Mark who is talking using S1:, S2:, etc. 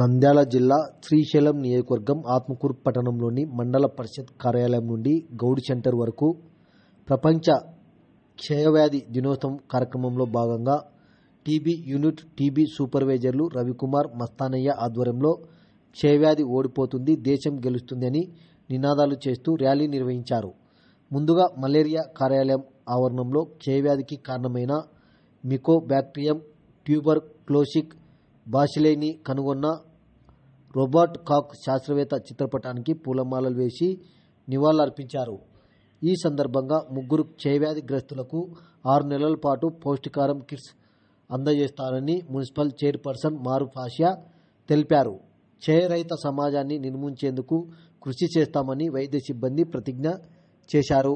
S1: నంద్యాల జిల్లా శ్రీశైలం నియోజకవర్గం ఆత్మకూరు పట్టణంలోని మండల పరిషత్ కార్యాలయం నుండి గౌడ్ సెంటర్ వరకు ప్రపంచ క్షయవ్యాధి దినోత్సవం కార్యక్రమంలో భాగంగా టీబీ యూనిట్ టీబీ సూపర్వైజర్లు రవికుమార్ మస్తానయ్య ఆధ్వర్యంలో క్షయవ్యాధి ఓడిపోతుంది దేశం గెలుస్తుంది అని నినాదాలు చేస్తూ ర్యాలీ నిర్వహించారు ముందుగా మలేరియా కార్యాలయం ఆవరణంలో క్షయవ్యాధికి కారణమైన మికోబ్యాక్టీరియం ట్యూబర్ క్లోసిక్ బాషిలేని కనుగొన్న రోబర్ట్ కాక్ శాస్త్రవేత్త చిత్రపటానికి పూలమాలలు వేసి నివాళులర్పించారు ఈ సందర్భంగా ముగ్గురు క్షయవ్యాధిగ్రస్తులకు ఆరు నెలల పాటు పౌష్టికారం కిట్స్ అందజేస్తారని మున్సిపల్ చైర్పర్సన్ మారు ఫాషియా తెలిపారు క్షయరహిత సమాజాన్ని నిర్మించేందుకు కృషి చేస్తామని వైద్య సిబ్బంది ప్రతిజ్ఞ చేశారు